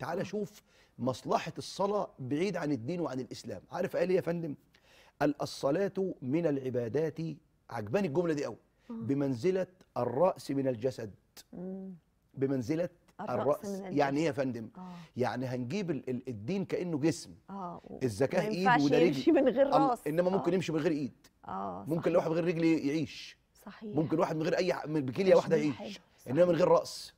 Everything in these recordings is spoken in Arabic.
تعال شوف مصلحة الصلاة بعيد عن الدين وعن الإسلام عارف قال إيه يا فندم الصلاة من العبادات عجباني الجملة دي قوي بمنزلة الرأس من الجسد بمنزلة الرأس, الرأس يعني ايه يا فندم آه. يعني هنجيب ال ال الدين كانه جسم آه. الزكاه ايد وده رجل يمشي من غير راس انما ممكن آه. يمشي من غير ايد آه. ممكن لو واحد من غير رجل يعيش صحيح ممكن واحد من غير اي بكليه واحده يعيش انما من غير راس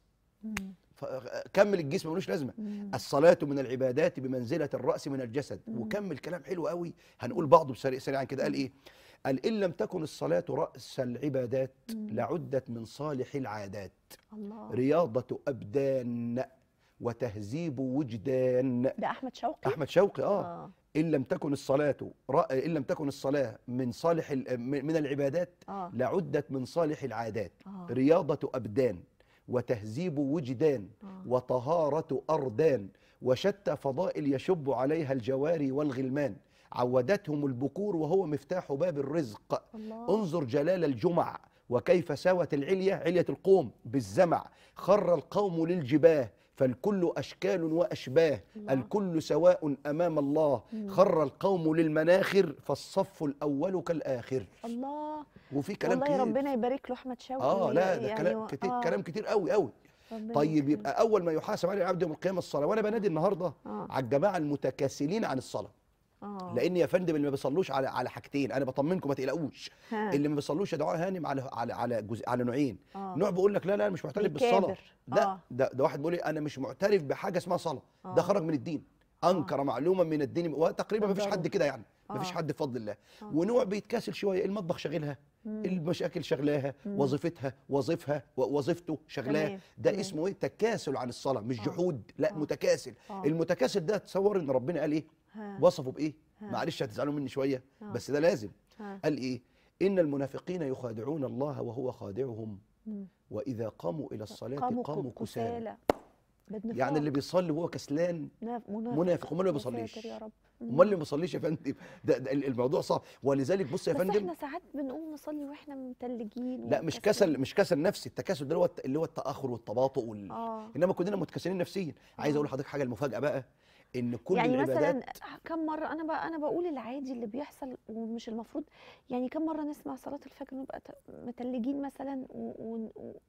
كمل الجسم ملوش لازمه الصلاه من العبادات بمنزله الراس من الجسد وكمل كلام حلو قوي هنقول بعضه سريعا كده قال ايه قال إن لم تكن الصلاة رأس العبادات لعدت من صالح العادات الله. رياضة أبدان وتهذيب وجدان ده أحمد شوقي أحمد شوقي آه, آه. إن لم تكن الصلاة رأ... إن لم تكن الصلاة من صالح ال... من العبادات آه. لعدت من صالح العادات آه. رياضة أبدان وتهذيب وجدان آه. وطهارة أردان وشتى فضائل يشب عليها الجواري والغلمان عودتهم البكور وهو مفتاح باب الرزق الله. انظر جلال الجمع وكيف سوت العلية علية القوم بالزمع خر القوم للجباه فالكل أشكال وأشباه الله. الكل سواء أمام الله مم. خر القوم للمناخر فالصف الأول كالآخر الله وفي كلام والله كتير ربنا يبارك له أحمد شوقي آه لا ده يعني كلام كتير آه. كلام كتير قوي قوي طيب يبقى أول ما يحاسب عليه العبد يوم القيامة الصلاة وأنا بنادي النهاردة آه. على الجماعة المتكاسلين عن الصلاة أوه. لان يا فندم اللي ما بيصلوش على على حاجتين انا بطمنكم ما تقلقوش اللي ما بيصلوش دعاء هانم على على على جزء على نوعين أوه. نوع بيقول لك لا لا انا مش معترف بالصلاه لا آه. ده ده واحد بيقول انا مش معترف بحاجه اسمها صلاه ده آه. خرج من الدين انكر أوه. معلومه من الدين وتقريبا ما فيش حد كده يعني ما فيش آه. حد بفضل الله ونوع بيتكاسل شويه المطبخ شاغلها المشاكل شغلاها وظيفتها وظيفها وظيفته شغلاه ده اسمه ايه تكاسل عن الصلاه مش جحود لا متكاسل المتكاسل ده تصور ان ربنا قال ايه وصفه بايه معلش هتزعلوا مني شويه بس ده لازم قال ايه ان المنافقين يخادعون الله وهو خادعهم واذا قاموا الى الصلاه قاموا, قاموا كسالى يعني اللي بيصلي وهو كسلان منافق امال اللي ما بيصليش امال اللي ما بيصليش يا فندم ده, ده الموضوع صعب ولذلك بص يا فندم بس احنا ساعات بنقوم نصلي واحنا متلجين لا مش كسل مش كسل نفسي التكاسل ده اللي هو التاخر والتباطؤ وال... آه. انما كلنا متكسلين نفسيا عايز آه. اقول لحضرتك حاجه المفاجاه بقى ان كل يعني مثلا كم مره انا بقى انا بقول العادي اللي بيحصل ومش المفروض يعني كم مره نسمع صلاه الفجر نبقى متلجين مثلا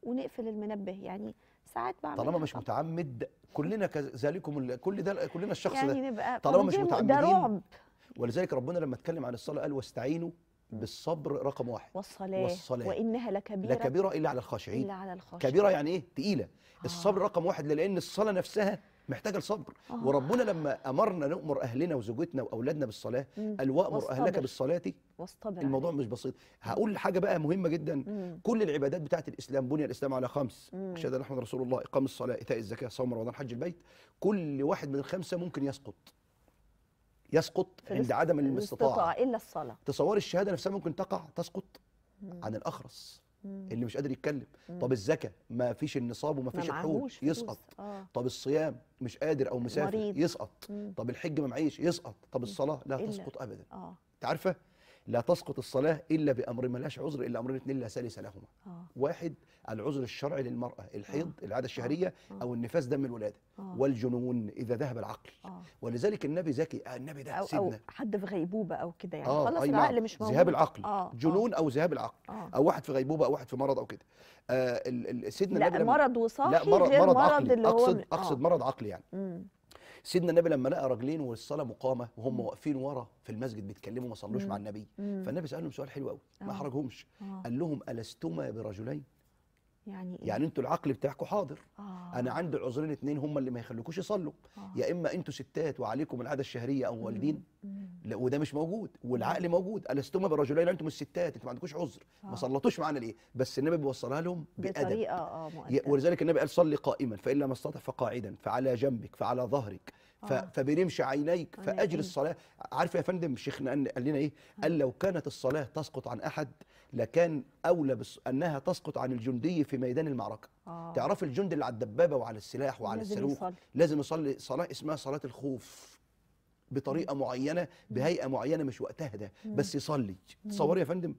ونقفل المنبه يعني ساعات بعمل طالما مش متعمد كلنا كذلكم كل ده كلنا الشخص يعني ده نبقى طالما مش متعمدين ده رعب ولذلك ربنا لما اتكلم عن الصلاه قال واستعينوا بالصبر رقم واحد والصلاة, والصلاة. وإنها لكبيرة لكبيرة إلا على الخاشعين إلا على الخاشعين كبيرة يعني إيه؟ تقيلة آه. الصبر رقم واحد لأن الصلاة نفسها محتاجه لصبر آه. وربنا لما امرنا نؤمر اهلنا وزوجتنا واولادنا بالصلاه قال وامر اهلك بالصلاه واصطبر الموضوع مش بسيط هقول حاجه بقى مهمه جدا مم. كل العبادات بتاعه الاسلام بني الاسلام على خمس اشهد ان أحمد رسول الله اقام الصلاه ايتاء الزكاه صوم رمضان حج البيت كل واحد من الخمسه ممكن يسقط يسقط عند عدم الاستطاعه الا الصلاه تصور الشهاده نفسها ممكن تقع تسقط مم. عن الاخرس مم. اللي مش قادر يتكلم مم. طب الزكاه ما فيش النصاب وما فيش الحول يسقط آه. طب الصيام مش قادر او مسافر مريض. يسقط مم. طب الحج ما معيش يسقط طب الصلاه لا إلا. تسقط ابدا آه. انت آه. عارفه لا تسقط الصلاة إلا بأمر ما لاش عذر إلا أمرين اثنين لا سلس لهما آه. واحد العذر الشرعي للمرأة آه. الحيض آه. العادة الشهرية آه. آه. أو النفاس دم الولادة آه. والجنون إذا ذهب العقل آه. ولذلك النبي ذكي آه النبي ده أو سيدنا أو حد في غيبوبة أو كده يعني آه. خلص العقل مش موجود ذهاب العقل آه. آه. جنون آه. أو ذهاب العقل آه. أو واحد في غيبوبة أو واحد في مرض أو كده آه سيدنا لا مرض وصاحي لا مرض, مرض عقلي اللي هو أقصد, أقصد مرض عقلي يعني سيدنا النبي لما لقى راجلين والصلاه مقامه وهم واقفين ورا في المسجد بيتكلموا ما صلوش مع النبي فالنبي سالهم سؤال حلو قوي ما احرجهمش آه. آه. قال لهم الستما برجلين يعني إيه؟ يعني انتوا العقل بتاعكم حاضر آه. انا عندي عذرين اتنين هم اللي ما يخلوكوش يصلوا آه. يا اما انتوا ستات وعليكم العاده الشهريه او والدين وده مش موجود والعقل موجود الستما برجلين انتم الستات انتوا ما عندكوش عذر آه. ما صلتوش معانا ليه بس النبي بيوصلها لهم بادب بطريقه اه ولذلك النبي قال صلي قائما فان لم استطع فقاعدا فعلى جنبك فعلى ظهرك آه. فبنمشي عينيك فاجر الصلاه عارف يا فندم شيخنا قال لنا ايه قال آه. لو كانت الصلاه تسقط عن احد لكان اولى انها تسقط عن الجندي في ميدان المعركه آه. تعرف الجندي اللي على الدبابه وعلى السلاح وعلى الصاروخ لازم يصلي صلاه اسمها صلاه الخوف بطريقه معينه بهيئه معينه مش وقتها ده بس يصلي تصوري يا فندم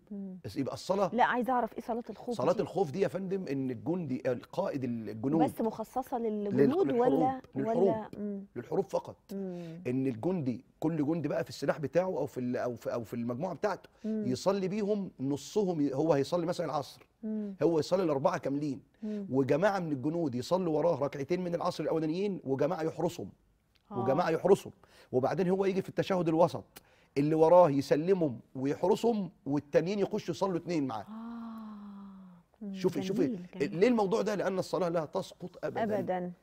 يبقى الصلاه لا عايز اعرف ايه صلاه الخوف صلاه الخوف دي يا فندم ان الجندي القائد الجنود بس مخصصه للجنود ولا للحروب ولا للحروب فقط مم. ان الجندي كل جندي بقى في السلاح بتاعه او في او في, أو في المجموعه بتاعته مم. يصلي بيهم نصهم هو هيصلي مثلا العصر مم. هو يصلي الاربعه كاملين وجماعه من الجنود يصلوا وراه ركعتين من العصر الاولانيين وجماعه يحرسهم آه. وجماعه يحرسهم وبعدين هو يجي في التشهد الوسط اللي وراه يسلمهم ويحرسهم والتانيين يخشوا يصلوا اثنين معاه آه. شوفي شوفي ليه الموضوع ده لان الصلاه لا تسقط ابدا ابدا